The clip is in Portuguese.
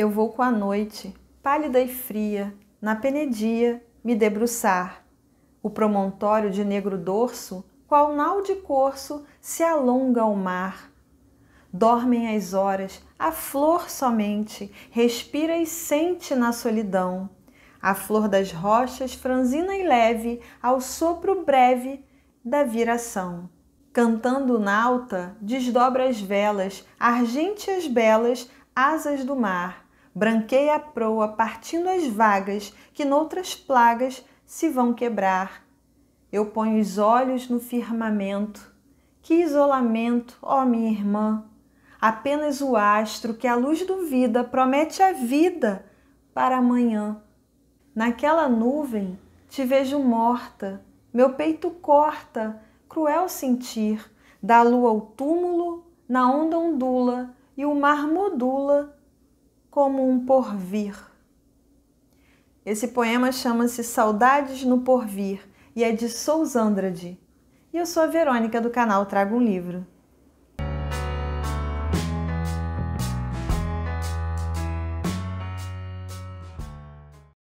eu vou com a noite, pálida e fria, na penedia me debruçar. O promontório de negro dorso, qual nau de corso, se alonga ao mar. Dormem as horas, a flor somente respira e sente na solidão. A flor das rochas franzina e leve ao sopro breve da viração. Cantando nauta, desdobra as velas, argente as belas asas do mar branqueia a proa, partindo as vagas que noutras plagas se vão quebrar. Eu ponho os olhos no firmamento. Que isolamento, ó minha irmã! Apenas o astro que a luz do vida promete a vida para amanhã. Naquela nuvem te vejo morta, meu peito corta, cruel sentir. Da lua o túmulo, na onda ondula e o mar modula como um porvir. Esse poema chama-se Saudades no Porvir e é de Sousandrade. E eu sou a Verônica do canal Trago um Livro.